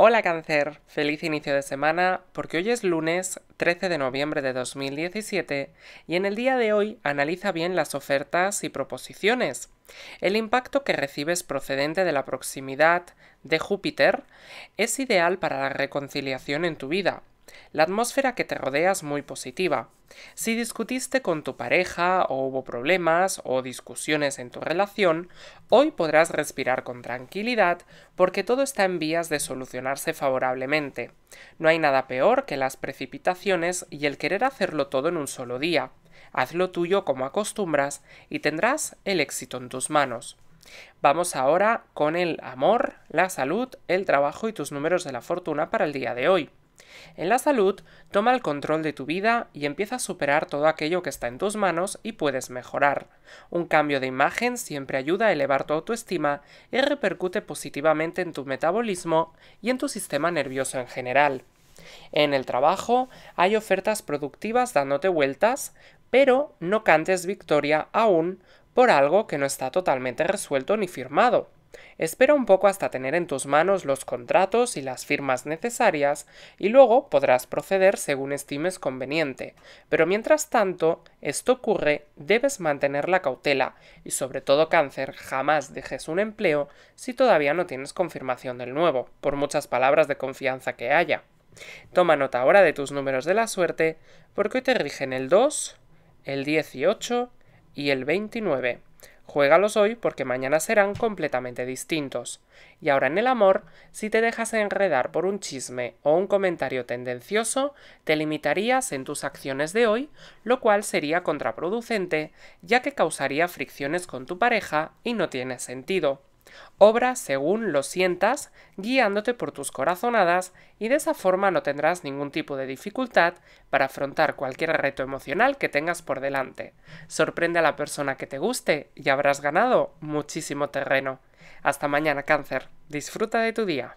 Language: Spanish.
Hola cáncer, feliz inicio de semana porque hoy es lunes 13 de noviembre de 2017 y en el día de hoy analiza bien las ofertas y proposiciones. El impacto que recibes procedente de la proximidad de Júpiter es ideal para la reconciliación en tu vida. La atmósfera que te rodea es muy positiva. Si discutiste con tu pareja o hubo problemas o discusiones en tu relación, hoy podrás respirar con tranquilidad porque todo está en vías de solucionarse favorablemente. No hay nada peor que las precipitaciones y el querer hacerlo todo en un solo día. Hazlo tuyo como acostumbras y tendrás el éxito en tus manos. Vamos ahora con el amor, la salud, el trabajo y tus números de la fortuna para el día de hoy. En la salud, toma el control de tu vida y empieza a superar todo aquello que está en tus manos y puedes mejorar. Un cambio de imagen siempre ayuda a elevar tu autoestima y repercute positivamente en tu metabolismo y en tu sistema nervioso en general. En el trabajo hay ofertas productivas dándote vueltas, pero no cantes victoria aún por algo que no está totalmente resuelto ni firmado. Espera un poco hasta tener en tus manos los contratos y las firmas necesarias y luego podrás proceder según estimes conveniente, pero mientras tanto esto ocurre debes mantener la cautela y sobre todo cáncer jamás dejes un empleo si todavía no tienes confirmación del nuevo, por muchas palabras de confianza que haya. Toma nota ahora de tus números de la suerte porque hoy te rigen el 2, el 18 y el 29. Juégalos hoy porque mañana serán completamente distintos. Y ahora en el amor, si te dejas enredar por un chisme o un comentario tendencioso, te limitarías en tus acciones de hoy, lo cual sería contraproducente, ya que causaría fricciones con tu pareja y no tiene sentido. Obra según lo sientas, guiándote por tus corazonadas y de esa forma no tendrás ningún tipo de dificultad para afrontar cualquier reto emocional que tengas por delante. Sorprende a la persona que te guste y habrás ganado muchísimo terreno. Hasta mañana, cáncer. Disfruta de tu día.